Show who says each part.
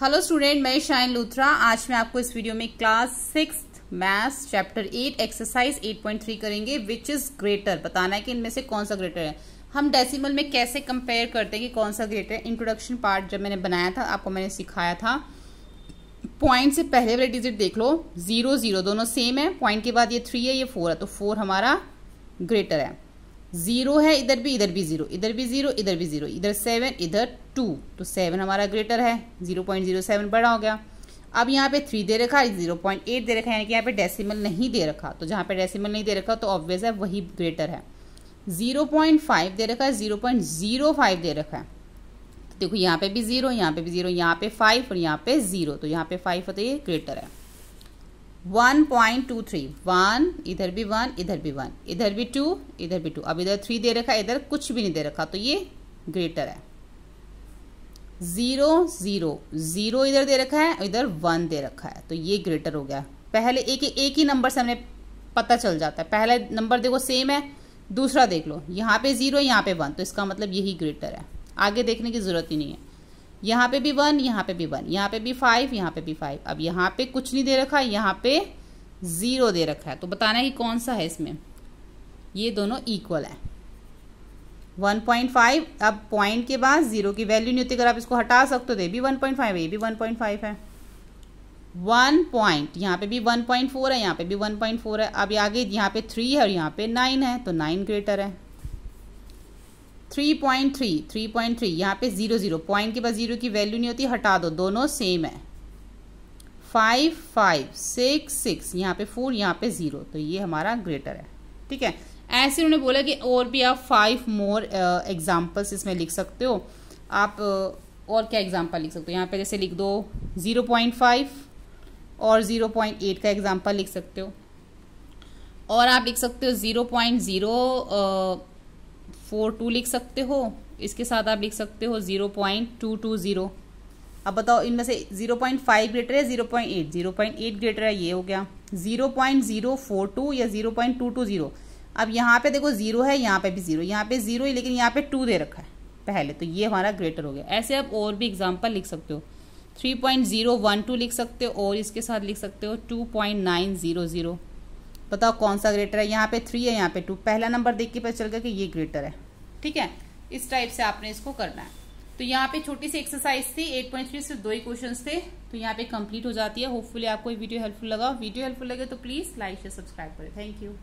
Speaker 1: hello student मैं शाइन लूथरा आज मैं आपको इस वीडियो में class six maths chapter eight exercise eight point three करेंगे विच इज़ ग्रेटर बताना है कि इनमें से कौन सा ग्रेटर है हम डेसिमल में कैसे कंपेयर करते हैं कि कौन सा ग्रेटर है इंट्रोडक्शन पार्ट जब मैंने बनाया था आपको मैंने सिखाया था पॉइंट से पहले वाले डिजिट देख लो जीरो जीरो दोनों सेम है पॉइंट के बाद ये थ्री है ये फोर है तो फोर हमारा ग्रेटर है जीरो है इधर भी इधर भी जीरो इधर भी जीरो इधर भी जीरो इधर सेवन इधर टू तो सेवन हमारा ग्रेटर है जीरो पॉइंट जीरो सेवन बड़ा हो गया अब यहाँ पे थ्री दे रखा जीरो पॉइंट एट दे रखा यानी कि यहाँ पे डेसिमल नहीं दे रखा तो जहाँ पे डेसिमल नहीं दे रखा तो ऑब्वियस है वही ग्रेटर है जीरो पॉइंट फाइव दे रखा है जीरो पॉइंट जीरो फाइव दे रखा है तो देखो यहाँ पे भी जीरो यहाँ पे भी जीरो यहाँ पे फाइव और यहाँ पे जीरो तो यहाँ पे फाइव है ये ग्रेटर है one point two three one इधर भी वन इधर भी वन इधर भी टू इधर भी टू अब इधर थ्री दे रखा इधर कुछ भी नहीं दे रखा तो ये ग्रेटर है ज़ीरो ज़ीरो ज़ीरो इधर दे रखा है इधर वन दे रखा है तो ये ग्रेटर हो गया पहले एक एक ही नंबर से हमें पता चल जाता है पहले नंबर देखो सेम है दूसरा देख लो यहाँ पे ज़ीरो यहाँ पे वन तो इसका मतलब यही ग्रेटर है आगे देखने की ज़रूरत ही नहीं है यहाँ पे भी वन यहाँ पे भी वन यहाँ पे भी फाइव यहाँ पे भी फाइव अब यहाँ पे कुछ नहीं दे रखा है यहाँ पे ज़ीरो दे रखा है तो बताना है कि कौन सा है इसमें ये दोनों इक्वल है वन पॉइंट फाइव अब पॉइंट के बाद ज़ीरो की वैल्यू नहीं होती अगर आप इसको हटा सकते हो तो ये भी वन पॉइंट फाइव है ये भी वन पॉइंट फाइव है वन पॉइंट यहाँ पे भी वन पॉइंट फोर है यहाँ पे भी वन पॉइंट फोर है अब आगे यहाँ पे थ्री है और यहाँ पे नाइन है तो नाइन ग्रेटर है three point three three point three यहाँ पे जीरो जीरो पॉइंट के पास जीरो की वैल्यू नहीं होती हटा दो दोनों सेम है फाइव फाइव सिक्स सिक्स यहाँ पे फोर यहाँ पे जीरो तो ये हमारा ग्रेटर है ठीक है ऐसे उन्होंने बोला कि और भी आप फाइव मोर एग्जाम्पल्स इसमें लिख सकते हो आप uh, और क्या एग्जाम्पल लिख सकते हो यहाँ पे जैसे लिख दो ज़ीरो पॉइंट फाइव और ज़ीरो पॉइंट एट का एग्जाम्पल लिख सकते हो और आप लिख सकते हो zero point zero four two लिख सकते हो इसके साथ आप लिख सकते हो zero point two two zero अब बताओ इनमें से ज़ीरो पॉइंट फाइव ग्रेटर है zero point eight zero point eight greater है ये हो गया zero point zero four two या zero point two two zero अब यहाँ पे देखो ज़ीरो है यहाँ पे भी ज़ीरो यहाँ पे ज़ीरो ही लेकिन यहाँ पे टू दे रखा है पहले तो ये हमारा ग्रेटर हो गया ऐसे आप और भी एग्जाम्पल लिख सकते हो three point zero one two लिख सकते हो और इसके साथ लिख सकते हो two point nine zero zero बताओ कौन सा ग्रेटर है यहाँ पे थ्री है यहाँ पे टू पहला नंबर देख के पता चल गया कि ये ग्रेटर है ठीक है इस टाइप से आपने इसको करना है तो यहाँ पे छोटी सी एक्सरसाइज थी एट पॉइंट थ्री सिर्फ दो ही क्वेश्चन थे तो यहाँ पे कंप्लीट हो जाती है होपफुली आपको वीडियो हेल्पफुल लगा वीडियो हेल्पफुल लगे तो प्लीज़ लाइक शेयर सब्सक्राइब करें थैंक यू